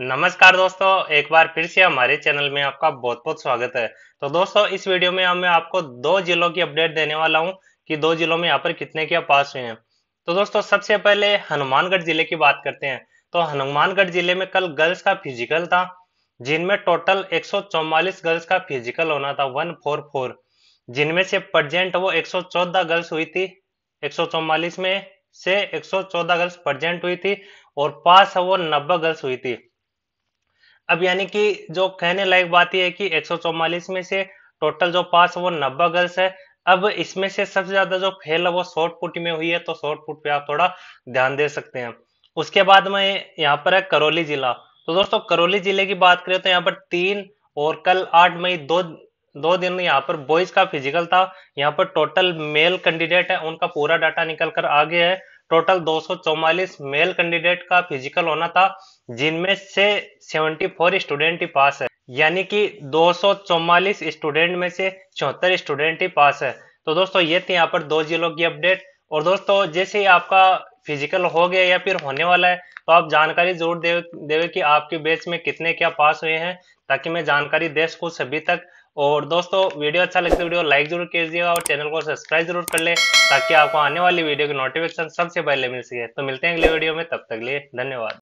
नमस्कार दोस्तों एक बार फिर से हमारे चैनल में आपका बहुत बहुत स्वागत है तो दोस्तों इस वीडियो में मैं आपको दो जिलों की अपडेट देने वाला हूं कि दो जिलों में यहाँ पर कितने क्या पास हुए हैं तो दोस्तों सबसे पहले हनुमानगढ़ जिले की बात करते हैं तो हनुमानगढ़ जिले में कल गर्ल्स का फिजिकल था जिनमें टोटल एक गर्ल्स का फिजिकल होना था वन जिनमें से प्रजेंट वो एक गर्ल्स हुई थी एक में से एक गर्ल्स प्रजेंट हुई थी और पास वो नब्बे गर्ल्स हुई थी अब यानी कि जो कहने लायक बात यह है कि 144 में से टोटल जो पास वो नब्बे गर्ल्स है अब इसमें से सबसे ज्यादा जो फेल है वो शॉर्ट पुट में हुई है तो शॉर्ट पुट पे आप थोड़ा ध्यान दे सकते हैं उसके बाद में यहाँ पर है करौली जिला तो दोस्तों करौली जिले की बात करें तो यहाँ पर तीन और कल आठ मई दो दो दिन यहाँ पर बॉयज का फिजिकल था यहाँ पर टोटल मेल कैंडिडेट है उनका पूरा डाटा निकल कर आ गया है टोटल दो मेल कैंडिडेट का फिजिकल होना था जिनमें से 74 फोर स्टूडेंट ही पास है यानी कि दो स्टूडेंट में से चौहत्तर स्टूडेंट ही पास है तो दोस्तों ये थी यहाँ पर दो जिलों की अपडेट और दोस्तों जैसे ही आपका फिजिकल हो गया या फिर होने वाला है तो आप जानकारी जरूर देवे देवे कि आपके बेच में कितने क्या पास हुए हैं ताकि मैं जानकारी दे सकूँ सभी तक और दोस्तों वीडियो अच्छा लगता तो है वीडियो लाइक जरूर कर दीजिएगा और चैनल को सब्सक्राइब जरूर कर ले ताकि आपको आने वाली वीडियो की नोटिफिकेशन सबसे पहले मिल सके तो मिलते हैं अगले वीडियो में तब तक लिए धन्यवाद